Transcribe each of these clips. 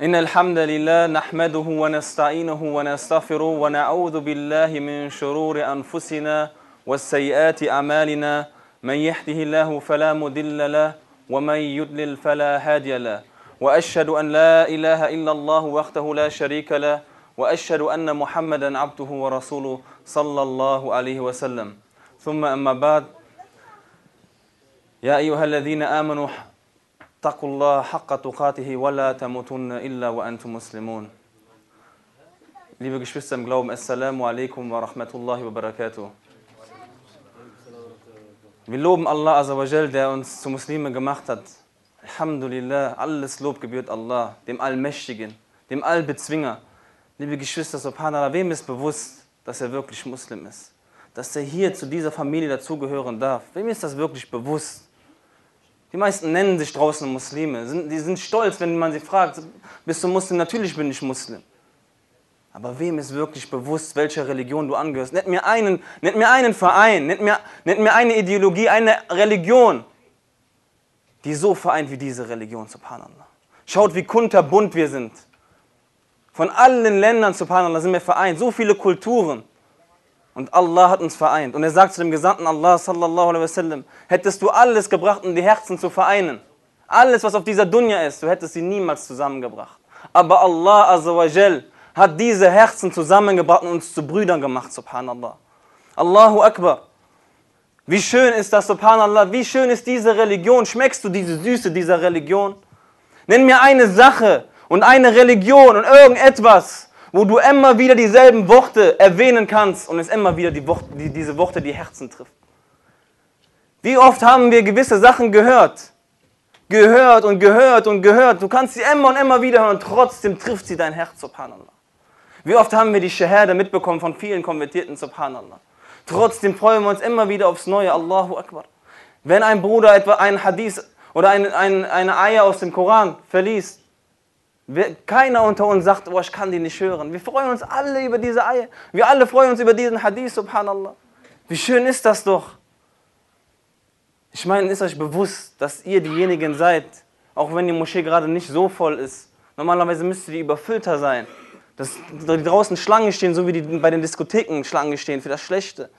إن الحمد لله نحمده ونستعينه ونستغفره ونعوذ بالله من شرور أنفسنا والسيئات أعمالنا من يهده الله فلا مضل له ومن يضلل فلا هادي له وأشهد أن لا إله إلا الله وحده لا شريك له وأشهد أن محمدا عبده ورسوله صلى الله عليه وسلم ثم أما بعد يا أيها الذين آمنوا اتقوا الله حق تقاته ولا تموتن إلا وأنتم مسلمون Liebe Geschwister im Glauben, Assalamu alaikum wa rahmatullahi wa barakatuh. Wir loben Allah Azawajal, der uns zu Muslimen gemacht hat. Alhamdulillah, alles Lob gebührt Allah, dem Allmächtigen, dem Allbezwinger. Liebe Geschwister, subhanallah, wem ist bewusst, dass er wirklich Muslim ist? Dass er hier zu dieser Familie dazugehören darf? Wem ist das wirklich bewusst? Die meisten nennen sich draußen Muslime. die sind stolz, wenn man sie fragt, bist du Muslim? Natürlich bin ich Muslim. Aber wem ist wirklich bewusst, welcher Religion du angehörst? Nennt mir einen, nennt mir einen Verein, nennt mir, nennt mir eine Ideologie, eine Religion, die so vereint wie diese Religion, subhanallah. Schaut, wie kunterbunt wir sind. Von allen Ländern, subhanallah, sind wir vereint. So viele Kulturen. Und Allah hat uns vereint. Und er sagt zu dem Gesandten Allah sallallahu alaihi wasallam, hättest du alles gebracht, um die Herzen zu vereinen. Alles, was auf dieser Dunya ist, du hättest sie niemals zusammengebracht. Aber Allah azawajal hat diese Herzen zusammengebracht und uns zu Brüdern gemacht, subhanallah. Allahu Akbar. Wie schön ist das, subhanallah, wie schön ist diese Religion. Schmeckst du diese Süße dieser Religion? Nenn mir eine Sache und eine Religion und irgendetwas, wo du immer wieder dieselben Worte erwähnen kannst und es immer wieder die Worte, die, diese Worte die Herzen trifft. Wie oft haben wir gewisse Sachen gehört? Gehört und gehört und gehört. Du kannst sie immer und immer wieder hören und trotzdem trifft sie dein Herz, subhanallah. Wie oft haben wir die Shahada mitbekommen von vielen Konvertierten, subhanallah. Trotzdem freuen wir uns immer wieder aufs Neue, Allahu Akbar. Wenn ein Bruder etwa einen Hadith oder eine, eine, eine Eier aus dem Koran verliest, wir, keiner unter uns sagt, oh, ich kann die nicht hören. Wir freuen uns alle über diese Eier. Wir alle freuen uns über diesen Hadith, subhanallah. Wie schön ist das doch? Ich meine, ist euch bewusst, dass ihr diejenigen seid, auch wenn die Moschee gerade nicht so voll ist. Normalerweise müsste die überfüllter sein. Dass die draußen Schlangen stehen, so wie die bei den Diskotheken Schlangen stehen für das Schlechte.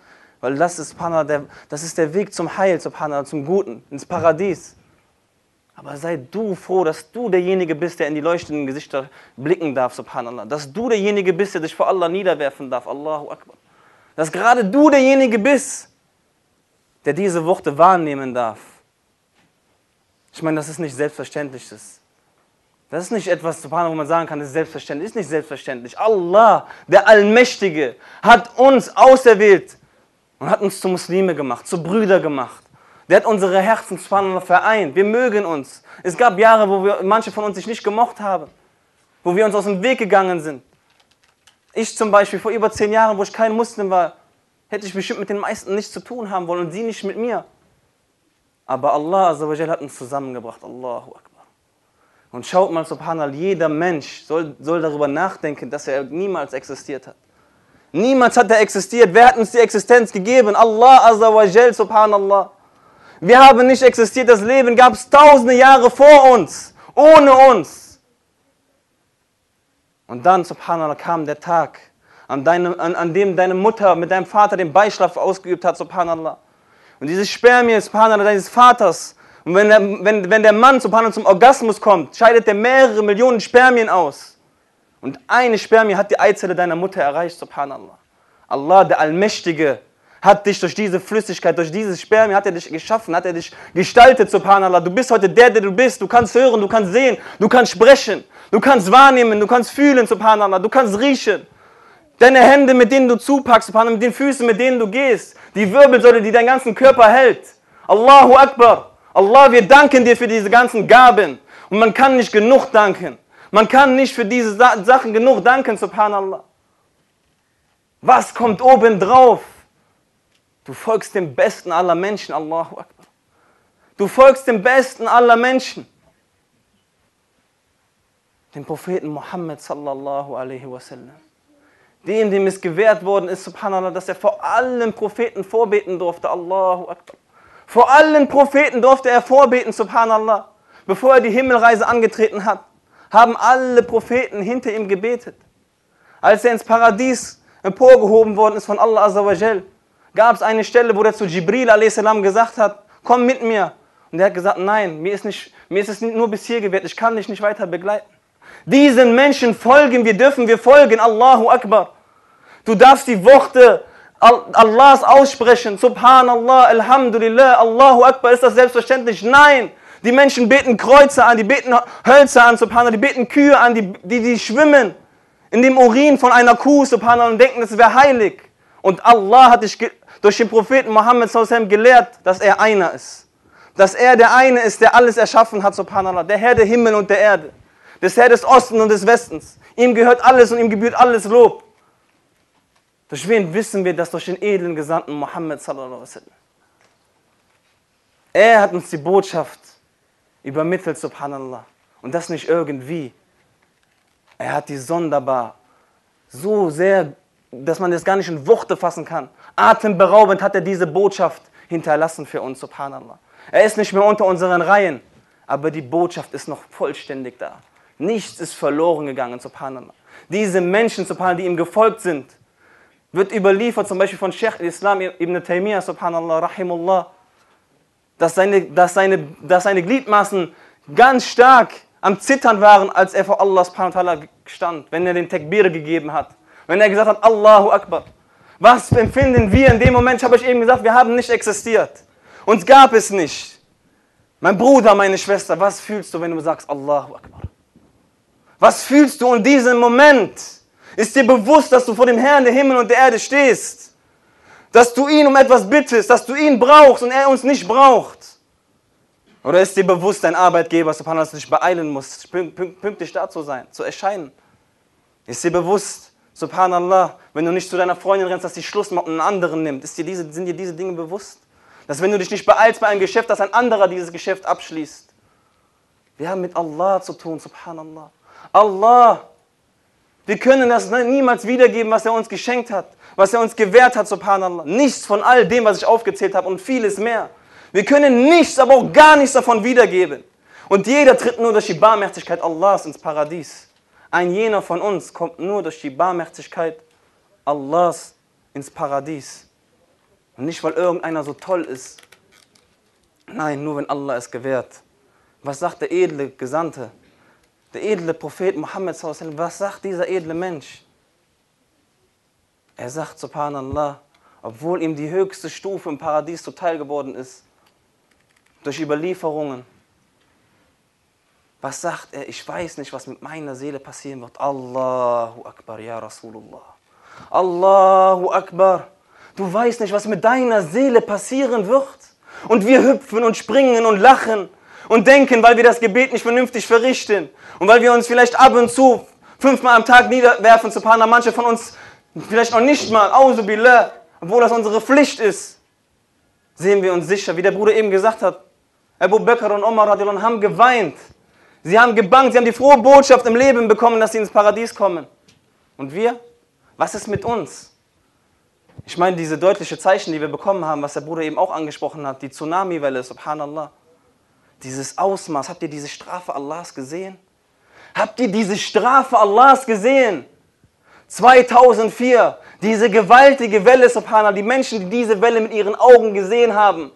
Weil das ist, das ist der Weg zum Heil, subhanallah, zum Guten, ins Paradies. Aber sei du froh, dass du derjenige bist, der in die leuchtenden Gesichter blicken darf, subhanallah. Dass du derjenige bist, der dich vor Allah niederwerfen darf, Allahu Akbar. Dass gerade du derjenige bist, der diese Worte wahrnehmen darf. Ich meine, das ist nicht Selbstverständliches. Das ist nicht etwas, subhanallah, wo man sagen kann, das ist selbstverständlich. Ist nicht selbstverständlich. Allah, der Allmächtige, hat uns auserwählt und hat uns zu Muslime gemacht, zu Brüder gemacht. Der hat unsere Herzen vereint. Wir mögen uns. Es gab Jahre, wo wir, manche von uns sich nicht gemocht haben, wo wir uns aus dem Weg gegangen sind. Ich zum Beispiel vor über zehn Jahren, wo ich kein Muslim war, hätte ich bestimmt mit den meisten nichts zu tun haben wollen und sie nicht mit mir. Aber Allah Azzawajal hat uns zusammengebracht. Allahu Akbar. Und schaut mal, subhanallah, jeder Mensch soll, soll darüber nachdenken, dass er niemals existiert hat. Niemals hat er existiert. Wer hat uns die Existenz gegeben? Allah Azzawajal, subhanallah. Wir haben nicht existiert. Das Leben gab es tausende Jahre vor uns, ohne uns. Und dann, subhanallah, kam der Tag, an, deinem, an, an dem deine Mutter mit deinem Vater den Beischlaf ausgeübt hat, subhanallah. Und dieses Spermien, subhanallah, deines Vaters. Und wenn der, wenn, wenn der Mann, subhanallah, zum Orgasmus kommt, scheidet er mehrere Millionen Spermien aus. Und eine Spermie hat die Eizelle deiner Mutter erreicht, subhanallah. Allah, der Allmächtige, hat dich durch diese Flüssigkeit, durch dieses Spermien, hat er dich geschaffen, hat er dich gestaltet, Subhanallah. Du bist heute der, der du bist. Du kannst hören, du kannst sehen, du kannst sprechen, du kannst wahrnehmen, du kannst fühlen, Subhanallah. Du kannst riechen. Deine Hände, mit denen du zupackst, Subhanallah, mit den Füßen, mit denen du gehst. Die Wirbelsäule, die deinen ganzen Körper hält. Allahu Akbar. Allah, wir danken dir für diese ganzen Gaben. Und man kann nicht genug danken. Man kann nicht für diese Sachen genug danken, Subhanallah. Was kommt obendrauf? Du folgst dem Besten aller Menschen, Allahu Akbar. Du folgst dem Besten aller Menschen. Dem Propheten Muhammad sallallahu alaihi wasallam. Dem, dem es gewährt worden ist, subhanallah, dass er vor allen Propheten vorbeten durfte, Allahu Akbar. Vor allen Propheten durfte er vorbeten, subhanallah. Bevor er die Himmelreise angetreten hat, haben alle Propheten hinter ihm gebetet. Als er ins Paradies emporgehoben worden ist von Allah Azawajal, gab es eine Stelle, wo der zu Jibril a.s. gesagt hat, komm mit mir. Und er hat gesagt, nein, mir ist, nicht, mir ist es nur bis hier gewährt, ich kann dich nicht weiter begleiten. Diesen Menschen folgen wir, dürfen wir folgen, Allahu Akbar. Du darfst die Worte Allahs aussprechen, Subhanallah, Alhamdulillah, Allahu Akbar, ist das selbstverständlich? Nein, die Menschen beten Kreuze an, die beten Hölzer an, Subhanallah, die beten Kühe an, die, die, die schwimmen in dem Urin von einer Kuh, Subhanallah, und denken, das wäre heilig. Und Allah hat dich durch den Propheten Mohammed gelehrt, dass er einer ist. Dass er der eine ist, der alles erschaffen hat, subhanallah. Der Herr der Himmel und der Erde. Des Herr des Osten und des Westens. Ihm gehört alles und ihm gebührt alles Lob. Durch wen wissen wir das? Durch den edlen Gesandten Mohammed sallallahu alaihi Er hat uns die Botschaft übermittelt, subhanallah. Und das nicht irgendwie. Er hat die sonderbar so sehr dass man das gar nicht in Worte fassen kann. Atemberaubend hat er diese Botschaft hinterlassen für uns, subhanallah. Er ist nicht mehr unter unseren Reihen, aber die Botschaft ist noch vollständig da. Nichts ist verloren gegangen, subhanallah. Diese Menschen, subhanallah, die ihm gefolgt sind, wird überliefert, zum Beispiel von Sheikh Islam ibn Taymiyyah, subhanallah, rahimullah, dass seine, dass seine, dass seine Gliedmaßen ganz stark am Zittern waren, als er vor Allah subhanahu wa stand, wenn er den Tekbir gegeben hat. Wenn er gesagt hat, Allahu Akbar. Was empfinden wir in dem Moment? Ich habe euch eben gesagt, wir haben nicht existiert. Uns gab es nicht. Mein Bruder, meine Schwester, was fühlst du, wenn du sagst Allahu Akbar? Was fühlst du in diesem Moment? Ist dir bewusst, dass du vor dem Herrn der Himmel und der Erde stehst? Dass du ihn um etwas bittest, dass du ihn brauchst und er uns nicht braucht? Oder ist dir bewusst, dein Arbeitgeber, subhanallah, sich beeilen muss, pünktlich da zu sein, zu erscheinen? Ist dir bewusst, Subhanallah, wenn du nicht zu deiner Freundin rennst, dass sie Schluss macht und einen anderen nimmt. Dir diese, sind dir diese Dinge bewusst? Dass wenn du dich nicht beeilst bei einem Geschäft, dass ein anderer dieses Geschäft abschließt. Wir haben mit Allah zu tun, subhanallah. Allah, wir können das ne, niemals wiedergeben, was er uns geschenkt hat, was er uns gewährt hat, subhanallah. Nichts von all dem, was ich aufgezählt habe und vieles mehr. Wir können nichts, aber auch gar nichts davon wiedergeben. Und jeder tritt nur durch die Barmherzigkeit Allahs ins Paradies. Ein jener von uns kommt nur durch die Barmherzigkeit Allahs ins Paradies. Und nicht, weil irgendeiner so toll ist. Nein, nur wenn Allah es gewährt. Was sagt der edle Gesandte? Der edle Prophet Muhammad, was sagt dieser edle Mensch? Er sagt, subhanallah, obwohl ihm die höchste Stufe im Paradies zuteil geworden ist, durch Überlieferungen, was sagt er? Ich weiß nicht, was mit meiner Seele passieren wird. Allahu Akbar, ja Rasulullah. Allahu Akbar. Du weißt nicht, was mit deiner Seele passieren wird. Und wir hüpfen und springen und lachen und denken, weil wir das Gebet nicht vernünftig verrichten und weil wir uns vielleicht ab und zu fünfmal am Tag niederwerfen zu Pana, manche von uns vielleicht noch nicht mal, Ausubillah, obwohl das unsere Pflicht ist, sehen wir uns sicher, wie der Bruder eben gesagt hat. Abu Bakr und Omar haben geweint, Sie haben gebangt, sie haben die frohe Botschaft im Leben bekommen, dass sie ins Paradies kommen. Und wir? Was ist mit uns? Ich meine, diese deutlichen Zeichen, die wir bekommen haben, was der Bruder eben auch angesprochen hat, die Tsunami-Welle, subhanallah. Dieses Ausmaß, habt ihr diese Strafe Allahs gesehen? Habt ihr diese Strafe Allahs gesehen? 2004, diese gewaltige Welle, subhanallah, die Menschen, die diese Welle mit ihren Augen gesehen haben.